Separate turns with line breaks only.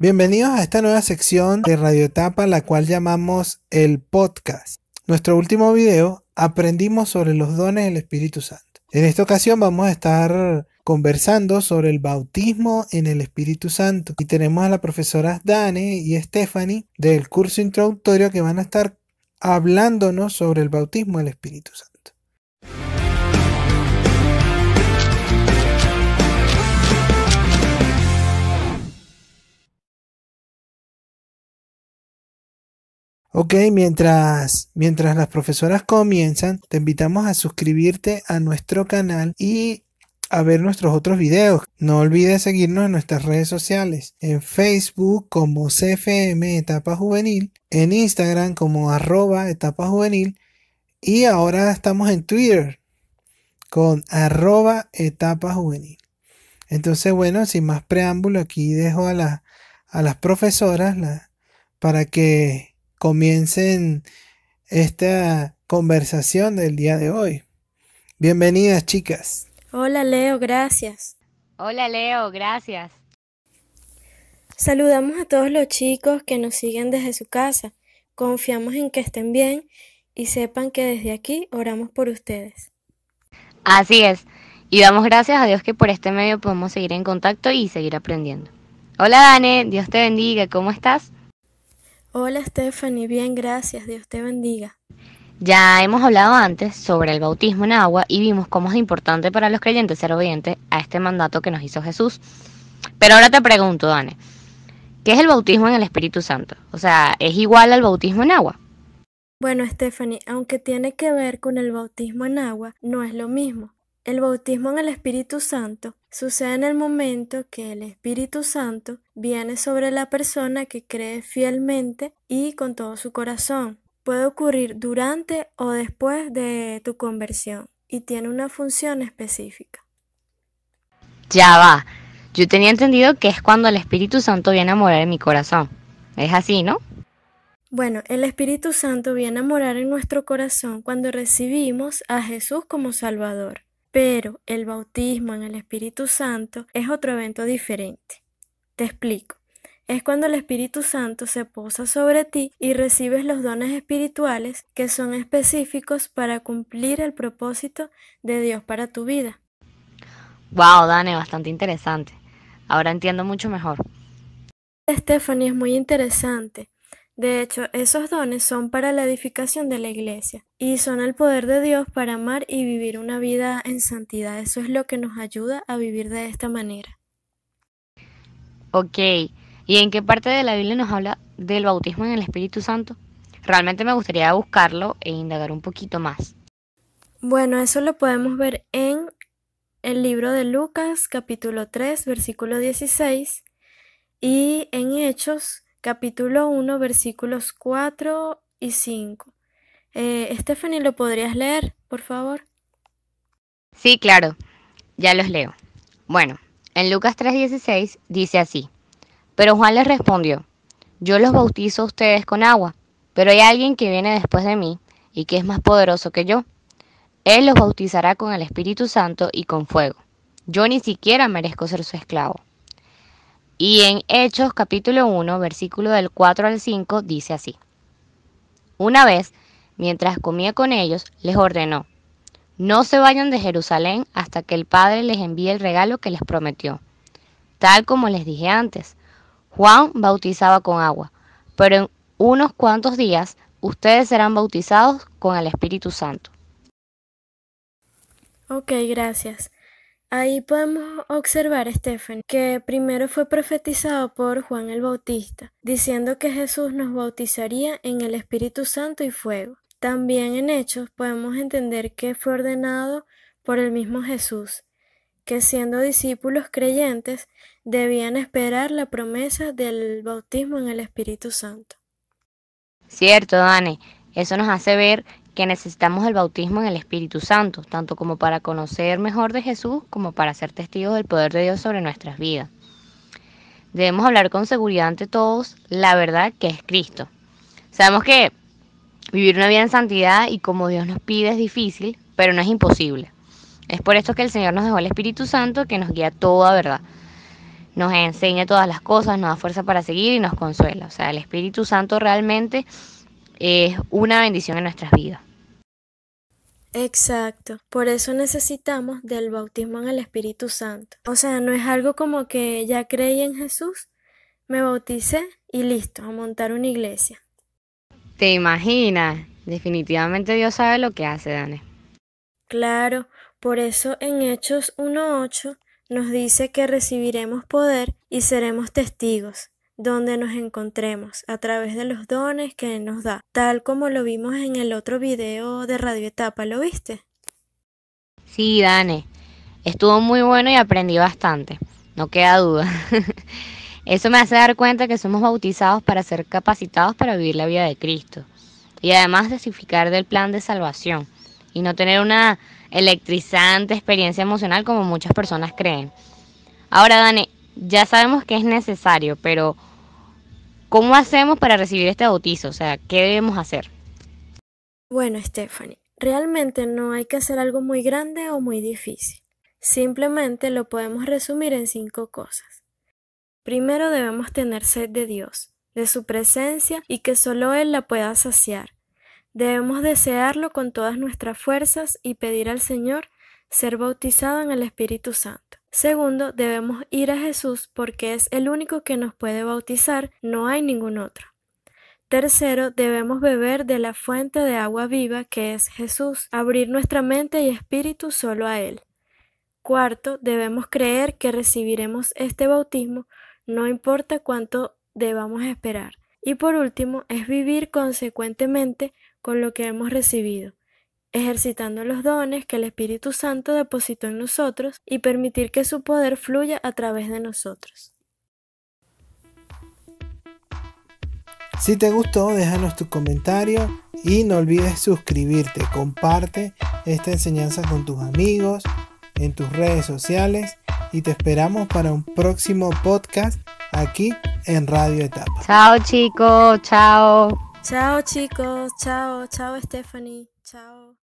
Bienvenidos a esta nueva sección de Radio Etapa, la cual llamamos el podcast. Nuestro último video aprendimos sobre los dones del Espíritu Santo. En esta ocasión vamos a estar conversando sobre el bautismo en el Espíritu Santo y tenemos a las profesoras Dane y Stephanie del curso introductorio que van a estar hablándonos sobre el bautismo del Espíritu Santo. Ok, mientras, mientras las profesoras comienzan, te invitamos a suscribirte a nuestro canal y a ver nuestros otros videos. No olvides seguirnos en nuestras redes sociales, en Facebook como CFM Etapa Juvenil, en Instagram como arroba Etapa Juvenil y ahora estamos en Twitter con arroba Etapa Juvenil. Entonces, bueno, sin más preámbulo, aquí dejo a, a las profesoras la, para que comiencen esta conversación del día de hoy. Bienvenidas, chicas.
Hola, Leo, gracias. Hola, Leo, gracias.
Saludamos a todos los chicos que nos siguen desde su casa. Confiamos en que estén bien y sepan que desde aquí oramos por ustedes.
Así es. Y damos gracias a Dios que por este medio podemos seguir en contacto y seguir aprendiendo. Hola Dane, Dios te bendiga, ¿cómo estás?
Hola Stephanie, bien, gracias, Dios te bendiga.
Ya hemos hablado antes sobre el bautismo en agua y vimos cómo es importante para los creyentes ser obedientes a este mandato que nos hizo Jesús. Pero ahora te pregunto, Dani, ¿qué es el bautismo en el Espíritu Santo? O sea, ¿es igual al bautismo en agua?
Bueno, Stephanie, aunque tiene que ver con el bautismo en agua, no es lo mismo. El bautismo en el Espíritu Santo Sucede en el momento que el Espíritu Santo viene sobre la persona que cree fielmente y con todo su corazón. Puede ocurrir durante o después de tu conversión y tiene una función específica.
Ya va. Yo tenía entendido que es cuando el Espíritu Santo viene a morar en mi corazón. Es así, ¿no?
Bueno, el Espíritu Santo viene a morar en nuestro corazón cuando recibimos a Jesús como Salvador. Pero el bautismo en el Espíritu Santo es otro evento diferente. Te explico. Es cuando el Espíritu Santo se posa sobre ti y recibes los dones espirituales que son específicos para cumplir el propósito de Dios para tu vida.
Wow, Dani, bastante interesante. Ahora entiendo mucho mejor.
Stephanie es muy interesante de hecho, esos dones son para la edificación de la iglesia y son el poder de Dios para amar y vivir una vida en santidad. Eso es lo que nos ayuda a vivir de esta manera.
Ok, ¿y en qué parte de la Biblia nos habla del bautismo en el Espíritu Santo? Realmente me gustaría buscarlo e indagar un poquito más.
Bueno, eso lo podemos ver en el libro de Lucas capítulo 3 versículo 16 y en Hechos capítulo 1, versículos 4 y 5. Eh, Stephanie, ¿lo podrías leer, por favor? Sí, claro,
ya los leo. Bueno, en Lucas 3:16 dice así, pero Juan les respondió, yo los bautizo a ustedes con agua, pero hay alguien que viene después de mí y que es más poderoso que yo. Él los bautizará con el Espíritu Santo y con fuego. Yo ni siquiera merezco ser su esclavo. Y en Hechos capítulo 1, versículo del 4 al 5, dice así. Una vez, mientras comía con ellos, les ordenó, no se vayan de Jerusalén hasta que el Padre les envíe el regalo que les prometió. Tal como les dije antes, Juan bautizaba con agua, pero en unos cuantos días ustedes serán bautizados con el Espíritu Santo.
Ok, gracias. Ahí podemos observar, Stephen, que primero fue profetizado por Juan el Bautista, diciendo que Jesús nos bautizaría en el Espíritu Santo y fuego. También en Hechos podemos entender que fue ordenado por el mismo Jesús, que siendo discípulos creyentes debían esperar la promesa del bautismo en el Espíritu Santo.
Cierto, Dani. Eso nos hace ver que necesitamos el bautismo en el Espíritu Santo, tanto como para conocer mejor de Jesús como para ser testigos del poder de Dios sobre nuestras vidas. Debemos hablar con seguridad ante todos la verdad que es Cristo. Sabemos que vivir una vida en santidad y como Dios nos pide es difícil, pero no es imposible. Es por esto que el Señor nos dejó el Espíritu Santo que nos guía toda verdad. Nos enseña todas las cosas, nos da fuerza para seguir y nos consuela. O sea, el Espíritu Santo realmente es una bendición en nuestras vidas.
Exacto, por eso necesitamos del bautismo en el Espíritu Santo. O sea, no es algo como que ya creí en Jesús, me bauticé y listo, a montar una iglesia.
¿Te imaginas? Definitivamente Dios sabe lo que hace, Dani.
Claro, por eso en Hechos 1.8 nos dice que recibiremos poder y seremos testigos donde nos encontremos a través de los dones que nos da, tal como lo vimos en el otro video de Radio Etapa, ¿lo viste?
Sí, Dane, estuvo muy bueno y aprendí bastante, no queda duda. Eso me hace dar cuenta que somos bautizados para ser capacitados para vivir la vida de Cristo y además desificar del plan de salvación y no tener una electrizante experiencia emocional como muchas personas creen. Ahora, Dane, ya sabemos que es necesario, pero ¿cómo hacemos para recibir este bautizo? O sea, ¿qué debemos hacer?
Bueno, Stephanie, realmente no hay que hacer algo muy grande o muy difícil. Simplemente lo podemos resumir en cinco cosas. Primero debemos tener sed de Dios, de su presencia y que solo Él la pueda saciar. Debemos desearlo con todas nuestras fuerzas y pedir al Señor ser bautizado en el Espíritu Santo. Segundo, debemos ir a Jesús porque es el único que nos puede bautizar, no hay ningún otro. Tercero, debemos beber de la fuente de agua viva que es Jesús, abrir nuestra mente y espíritu solo a Él. Cuarto, debemos creer que recibiremos este bautismo, no importa cuánto debamos esperar. Y por último, es vivir consecuentemente con lo que hemos recibido ejercitando los dones que el Espíritu Santo depositó en nosotros y permitir que su poder fluya a través de nosotros.
Si te gustó, déjanos tu comentario y no olvides suscribirte. Comparte esta enseñanza con tus amigos, en tus redes sociales y te esperamos para un próximo podcast aquí en Radio Etapa.
Chao chicos, chao. Chao chicos, chao, chao Stephanie. Chao.